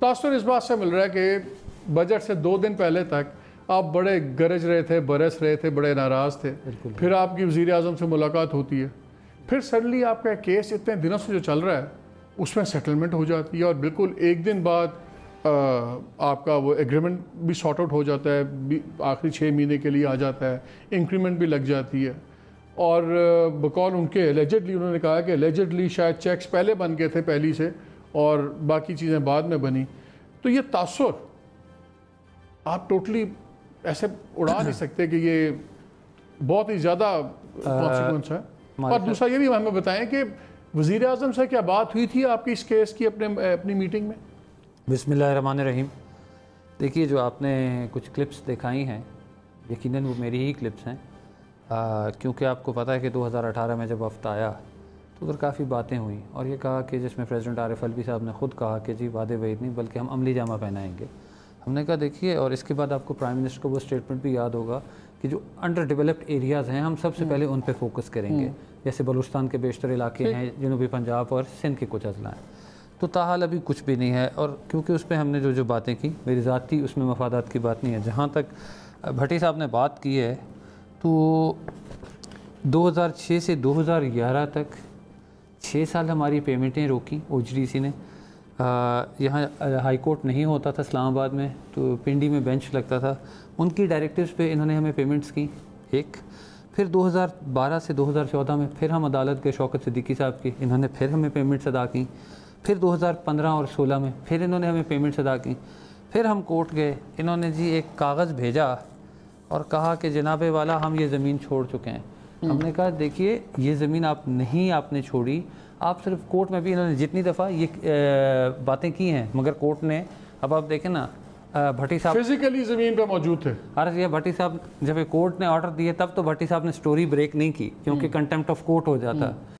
तासर इस बात से मिल रहा है कि बजट से दो दिन पहले तक आप बड़े गरज रहे थे बरस रहे थे बड़े नाराज़ थे फिर आपकी वजीर अजम से मुलाकात होती है फिर सडनली आपका केस इतने दिनों से जो चल रहा है उसमें सेटलमेंट हो जाती है और बिल्कुल एक दिन बाद आ, आपका वो एग्रीमेंट भी सॉर्ट आउट हो जाता है आखिरी छः महीने के लिए आ जाता है इंक्रीमेंट भी लग जाती है और बकौल उनके एलिजडली उन्होंने कहा कि एलिजडली शायद चेक्स पहले बन गए थे पहली से और बाकी चीज़ें बाद में बनी तो ये तासर आप टोटली ऐसे उड़ा नहीं सकते कि ये बहुत ही ज़्यादा कॉन्सिक्वेंस है और दूसरा ये भी हमें बताएं कि वज़ी अजम से क्या बात हुई थी आपकी इस केस की अपने अपनी मीटिंग में बिसमिल्ल रहीम देखिए जो आपने कुछ क्लिप्स दिखाई हैं यकीनन वो मेरी ही क्लिप्स हैं क्योंकि आपको पता है कि 2018 में जब वफ्त आया तो उधर काफ़ी बातें हुई और ये कहा कि जिसमें प्रेसिडेंट आरिफ अलवी साहब ने ख़ुद कहा कि जी वादे वही नहीं बल्कि हम अमली जामा पहनाएंगे हमने कहा देखिए और इसके बाद आपको प्राइम मिनिस्टर को वो स्टेटमेंट भी याद होगा कि जो अंडर डेवलप्ड एरियाज़ हैं हम सबसे हम्म। पहले उन पर फोकस करेंगे हम्म। जैसे बलूचस्तान के बेशतर इलाके हैं जनूबी पंजाब और सिंध के कुछ अजला हैं तो ताहाल अभी कुछ भी नहीं है और क्योंकि उस पर हमने जो जो बातें की मेरी ज़ाती उसमें मफादात की बात नहीं है जहाँ तक भट्टी साहब ने बात की है तो 2006 से 2011 तक छः साल हमारी पेमेंटें रोकी ओ ने यहाँ हाई कोर्ट नहीं होता था इस्लामाबाद में तो पिंडी में बेंच लगता था उनकी डायरेक्टिव्स पे इन्होंने हमें पेमेंट्स की एक फिर 2012 से 2014 में फिर हम अदालत के शौकत सिद्दीकी साहब की इन्होंने फिर हमें पेमेंट्स अदा की फिर 2015 और 16 में फिर इन्होंने हमें पेमेंट्स अदा की फिर हम कोर्ट गए इन्होंने जी एक कागज़ भेजा और कहा कि जनाबे वाला हम ये ज़मीन छोड़ चुके हैं हम्म। हमने कहा देखिए ये ज़मीन आप नहीं आपने छोड़ी आप सिर्फ कोर्ट में भी इन्होंने जितनी दफ़ा ये बातें की हैं मगर कोर्ट ने अब आप देखें ना भट्टी साहब फिजिकली ज़मीन पर मौजूद थे अरे ये भट्टी साहब जब कोर्ट ने ऑर्डर दिए तब तो भट्टी साहब ने स्टोरी ब्रेक नहीं की क्योंकि कंटेम्प्ट ऑफ कोर्ट हो जाता हम्म।